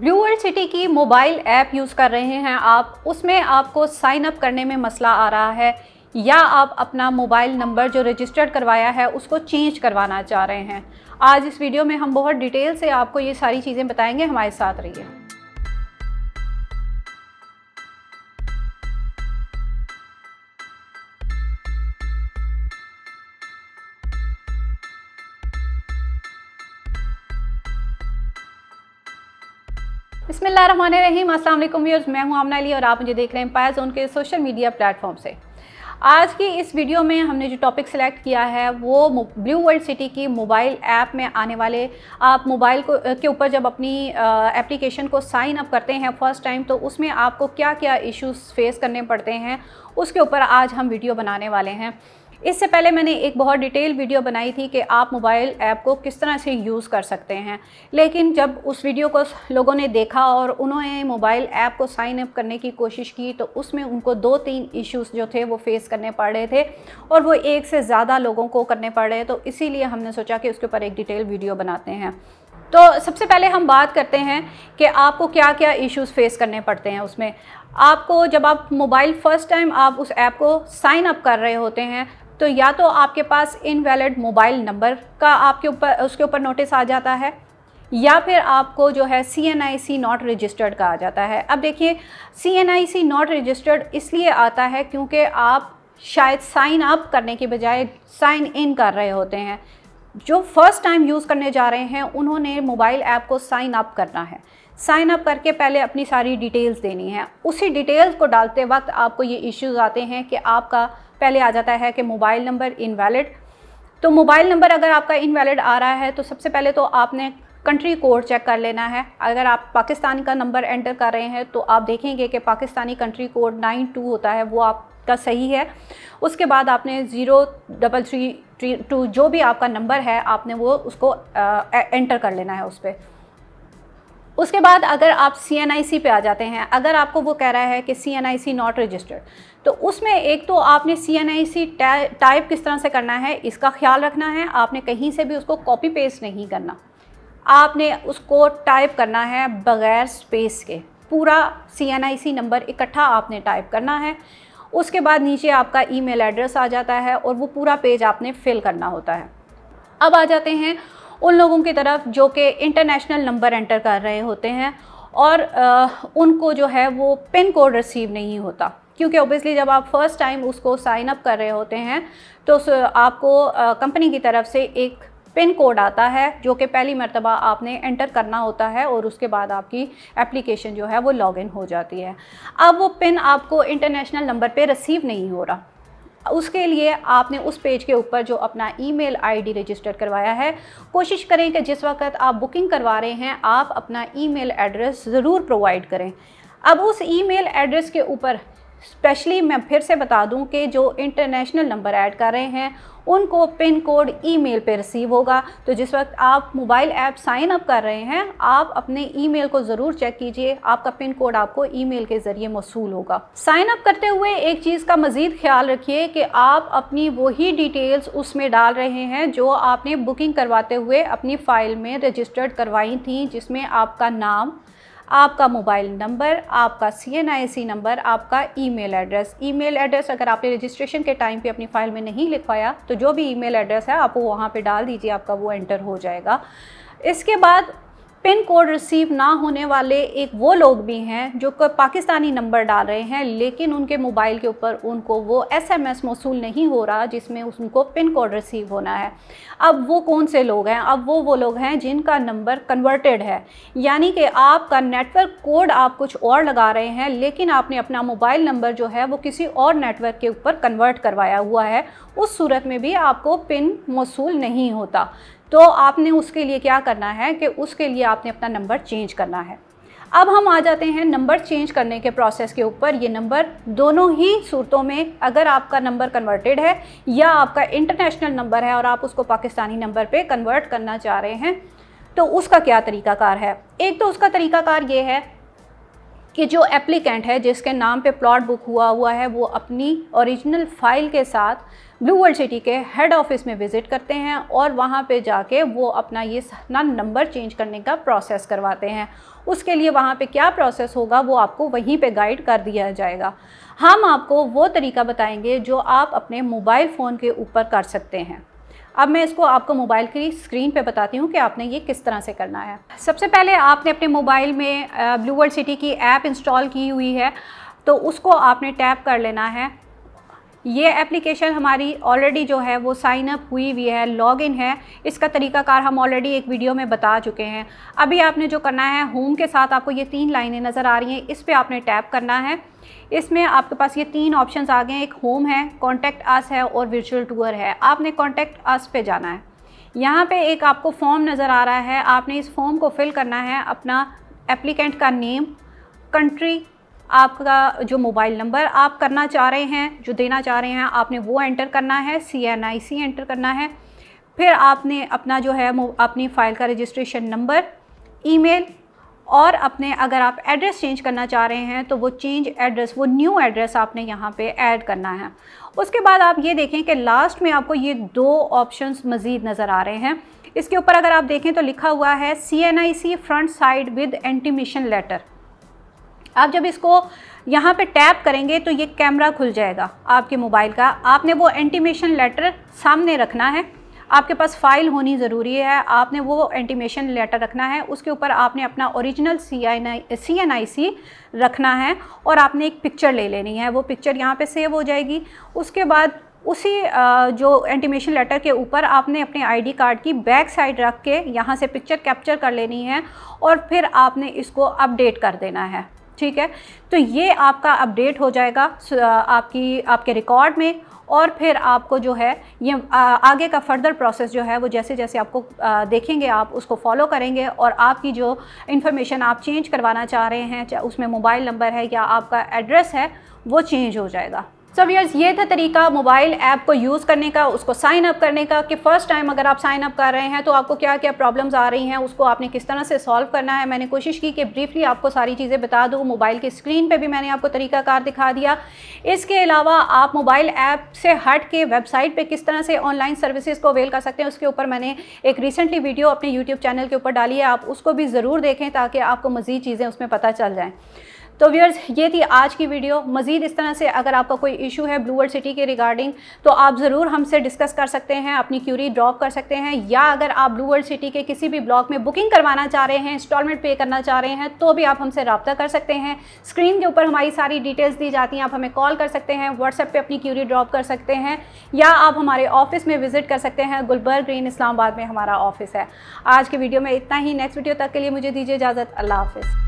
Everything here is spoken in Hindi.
ब्लू वर्ल्ड सिटी की मोबाइल ऐप यूज़ कर रहे हैं आप उसमें आपको साइन अप करने में मसला आ रहा है या आप अपना मोबाइल नंबर जो रजिस्टर्ड करवाया है उसको चेंज करवाना चाह रहे हैं आज इस वीडियो में हम बहुत डिटेल से आपको ये सारी चीज़ें बताएंगे हमारे साथ रहिए बिस्मिल्लाम असलम व्यूर्स मैं हूं आमना अली और आप मुझे देख रहे हैं पाया जोन के सोशल मीडिया प्लेटफॉर्म से आज की इस वीडियो में हमने जो टॉपिक सेलेक्ट किया है वो ब्लू वर्ल्ड सिटी की मोबाइल ऐप में आने वाले आप मोबाइल को के ऊपर जब अपनी एप्लीकेशन को साइन अप करते हैं फर्स्ट टाइम तो उसमें आपको क्या क्या इश्यूज फेस करने पड़ते हैं उसके ऊपर आज हम वीडियो बनाने वाले हैं इससे पहले मैंने एक बहुत डिटेल वीडियो बनाई थी कि आप मोबाइल ऐप को किस तरह से यूज़ कर सकते हैं लेकिन जब उस वीडियो को लोगों ने देखा और उन्होंने मोबाइल ऐप को साइन अप करने की कोशिश की तो उसमें उनको दो तीन इश्यूज जो थे वो फेस करने पड़ रहे थे और वो एक से ज़्यादा लोगों को करने पड़ रहे तो इसीलिए हमने सोचा कि उसके ऊपर एक डिटेल वीडियो बनाते हैं तो सबसे पहले हम बात करते हैं कि आपको क्या क्या इश्यूज फेस करने पड़ते हैं उसमें आपको जब आप मोबाइल फ़र्स्ट टाइम आप उस ऐप को साइन अप कर रहे होते हैं तो या तो आपके पास इनवैलिड मोबाइल नंबर का आपके ऊपर उसके ऊपर नोटिस आ जाता है या फिर आपको जो है C N I C not registered का आ जाता है अब देखिए C N I C not registered इसलिए आता है क्योंकि आप शायद साइन अप करने के बजाय साइन इन कर रहे होते हैं जो फर्स्ट टाइम यूज़ करने जा रहे हैं उन्होंने मोबाइल ऐप को साइन अप करना है साइन अप करके पहले अपनी सारी डिटेल्स देनी है उसी डिटेल्स को डालते वक्त आपको ये इश्यूज आते हैं कि आपका पहले आ जाता है कि मोबाइल नंबर इनवैलिड तो मोबाइल नंबर अगर आपका इनवैलिड आ रहा है तो सबसे पहले तो आपने कंट्री कोड चेक कर लेना है अगर आप पाकिस्तान का नंबर एंटर कर रहे हैं तो आप देखेंगे कि Pakistani country code nine two होता है वो आपका सही है उसके बाद आपने ज़ीरो डबल थ्री टू जो भी आपका नंबर है आपने वो उसको आ, एंटर कर लेना है उस पर उसके बाद अगर आप सी एन आई सी पे आ जाते हैं अगर आपको वो कह रहा है कि C N I C not registered तो उसमें एक तो आपने सी एन आई सी टाइप किस तरह से करना है इसका ख्याल रखना है आपने कहीं से भी उसको कॉपी पेस्ट नहीं करना आपने उसको टाइप करना है बग़ैर स्पेस के पूरा सी एन आई सी नंबर इकट्ठा आपने टाइप करना है उसके बाद नीचे आपका ईमेल एड्रेस आ जाता है और वो पूरा पेज आपने फिल करना होता है अब आ जाते हैं उन लोगों की तरफ जो कि इंटरनेशनल नंबर एंटर कर रहे होते हैं और आ, उनको जो है वो पिन कोड रिसीव नहीं होता क्योंकि ओबियसली जब आप फ़र्स्ट टाइम उसको साइन अप कर रहे होते हैं तो आपको कंपनी की तरफ से एक पिन कोड आता है जो कि पहली मरतबा आपने एंटर करना होता है और उसके बाद आपकी एप्लीकेशन जो है वो लॉगिन हो जाती है अब वो पिन आपको इंटरनेशनल नंबर पे रिसीव नहीं हो रहा उसके लिए आपने उस पेज के ऊपर जो अपना ईमेल आईडी रजिस्टर करवाया है कोशिश करें कि जिस वक्त आप बुकिंग करवा रहे हैं आप अपना ईमेल एड्रेस ज़रूर प्रोवाइड करें अब उस ईमेल एड्रेस के ऊपर स्पेशली मैं फिर से बता दूं कि जो इंटरनेशनल नंबर ऐड कर रहे हैं उनको पिन कोड ईमेल पे रिसीव होगा तो जिस वक्त आप मोबाइल ऐप साइन अप कर रहे हैं आप अपने ईमेल को ज़रूर चेक कीजिए आपका पिन कोड आपको ईमेल के ज़रिए मौसू होगा साइन अप करते हुए एक चीज़ का मज़ीद ख्याल रखिए कि आप अपनी वही डिटेल्स उसमें डाल रहे हैं जो आपने बुकिंग करवाते हुए अपनी फ़ाइल में रजिस्टर्ड करवाई थी जिसमें आपका नाम आपका मोबाइल नंबर आपका सी नंबर आपका ईमेल एड्रेस ईमेल एड्रेस अगर आपने रजिस्ट्रेशन के टाइम पे अपनी फ़ाइल में नहीं लिखवाया तो जो भी ईमेल एड्रेस है आप वो वहाँ पर डाल दीजिए आपका वो एंटर हो जाएगा इसके बाद पिन कोड रिसीव ना होने वाले एक वो लोग भी हैं जो पाकिस्तानी नंबर डाल रहे हैं लेकिन उनके मोबाइल के ऊपर उनको वो एस एम एस मौसू नहीं हो रहा जिसमें उनको पिन कोड रिसीव होना है अब वो कौन से लोग हैं अब वो वो लोग हैं जिनका नंबर कन्वर्टेड है यानी कि आपका नेटवर्क कोड आप कुछ और लगा रहे हैं लेकिन आपने अपना मोबाइल नंबर जो है वो किसी और नेटवर्क के ऊपर कन्वर्ट करवाया हुआ है उस सूरत में भी आपको पिन मौसू नहीं होता तो आपने उसके लिए क्या करना है कि उसके लिए आपने अपना नंबर चेंज करना है अब हम आ जाते हैं नंबर चेंज करने के प्रोसेस के ऊपर ये नंबर दोनों ही सूरतों में अगर आपका नंबर कन्वर्टेड है या आपका इंटरनेशनल नंबर है और आप उसको पाकिस्तानी नंबर पे कन्वर्ट करना चाह रहे हैं तो उसका क्या तरीकाकार है एक तो उसका तरीकाकार ये है कि जो एप्लीकेंट है जिसके नाम पे प्लॉट बुक हुआ हुआ है वो अपनी ओरिजिनल फाइल के साथ ब्लू वर्ल्ड सिटी के हेड ऑफिस में विज़िट करते हैं और वहाँ पे जाके वो अपना ये अपना नंबर चेंज करने का प्रोसेस करवाते हैं उसके लिए वहाँ पे क्या प्रोसेस होगा वो आपको वहीं पे गाइड कर दिया जाएगा हम आपको वो तरीका बताएंगे जो आप अपने मोबाइल फ़ोन के ऊपर कर सकते हैं अब मैं इसको आपको मोबाइल की स्क्रीन पे बताती हूँ कि आपने ये किस तरह से करना है सबसे पहले आपने अपने मोबाइल में ब्लू वर्ल्ड सिटी की ऐप इंस्टॉल की हुई है तो उसको आपने टैप कर लेना है ये एप्लीकेशन हमारी ऑलरेडी जो है वो साइन अप हुई हुई है लॉग इन है इसका तरीकाकार हम ऑलरेडी एक वीडियो में बता चुके हैं अभी आपने जो करना है होम के साथ आपको ये तीन लाइनें नज़र आ रही हैं इस पर आपने टैप करना है इसमें आपके पास ये तीन ऑप्शंस आ गए हैं एक होम है कॉन्टैक्ट आस है और वर्चुअल टूअर है आपने कॉन्टैक्ट आस पे जाना है यहाँ पे एक आपको फॉर्म नज़र आ रहा है आपने इस फॉर्म को फिल करना है अपना एप्लीकेंट का नेम कंट्री आपका जो मोबाइल नंबर आप करना चाह रहे हैं जो देना चाह रहे हैं आपने वो एंटर करना है C N I C enter करना है फिर आपने अपना जो है अपनी फ़ाइल का रजिस्ट्रेशन नंबर ईमेल और अपने अगर आप एड्रेस चेंज करना चाह रहे हैं तो वो चेंज एड्रेस वो न्यू एड्रेस आपने यहाँ पे ऐड करना है उसके बाद आप ये देखें कि लास्ट में आपको ये दो ऑप्शंस मज़ीद नज़र आ रहे हैं इसके ऊपर अगर आप देखें तो लिखा हुआ है C N I C front side with intimation letter आप जब इसको यहाँ पे टैप करेंगे तो ये कैमरा खुल जाएगा आपके मोबाइल का आपने वो एंटीमेशन लेटर सामने रखना है आपके पास फाइल होनी ज़रूरी है आपने वो एंटीमेशन लेटर रखना है उसके ऊपर आपने अपना original C N I C N I C रखना है और आपने एक पिक्चर ले लेनी है वो पिक्चर यहाँ पे सेव हो जाएगी उसके बाद उसी जो एंटीमेशन लेटर के ऊपर आपने अपने आईडी कार्ड की बैक साइड रख के यहाँ से पिक्चर कैप्चर कर लेनी है और फिर आपने इसको अपडेट कर देना है ठीक है तो ये आपका अपडेट हो जाएगा आपकी आपके रिकॉर्ड में और फिर आपको जो है ये आगे का फर्दर प्रोसेस जो है वो जैसे जैसे आपको देखेंगे आप उसको फॉलो करेंगे और आपकी जो इन्फॉर्मेशन आप चेंज करवाना चाह रहे हैं चाहे उसमें मोबाइल नंबर है या आपका एड्रेस है वो चेंज हो जाएगा सो व्यर्स ये था तरीका मोबाइल ऐप को यूज़ करने का उसको साइन अप करने का कि फ़र्स्ट टाइम अगर आप साइन अप कर रहे हैं तो आपको क्या क्या प्रॉब्लम्स आ रही हैं उसको आपने किस तरह से सॉल्व करना है मैंने कोशिश की कि ब्रीफली आपको सारी चीज़ें बता दूँ मोबाइल की स्क्रीन पर भी मैंने आपको तरीकाकार दिखा दिया इसके अलावा आप मोबाइल ऐप से हट के वेबसाइट पर किस तरह से ऑनलाइन सर्विसज़ को अवेल कर सकते हैं उसके ऊपर मैंने एक रिसेंटली वीडियो अपने यूट्यूब चैनल के ऊपर डाली है आप उसको भी ज़रूर देखें ताकि आपको मज़ीद चीज़ें उसमें पता चल जाएँ तो व्यूअर्स ये थी आज की वीडियो मज़ीद इस तरह से अगर आपका कोई इशू है ब्लू सिटी के रिगार्डिंग तो आप ज़रूर हमसे डिस्कस कर सकते हैं अपनी क्यूरी ड्रॉप कर सकते हैं या अगर आप ब्लू सिटी के किसी भी ब्लॉक में बुकिंग करवाना चाह रहे हैं इंस्टॉलमेंट पे करना चाह रहे हैं तो भी आप हमसे रबता कर सकते हैं स्क्रीन के ऊपर हमारी सारी डिटेल्स दी जाती हैं आप हमें कॉल कर सकते हैं व्हाट्सएप पर अपनी क्यूरी ड्रॉप कर सकते हैं या आप हमारे ऑफिस में विज़िट कर सकते हैं गुलबर्ग ग्रीन इस्लामाबाद में हमारा ऑफिस है आज की वीडियो में इतना ही नेक्स्ट वीडियो तक के लिए मुझे दीजिए इजाज़त अल्लाह हाफिज़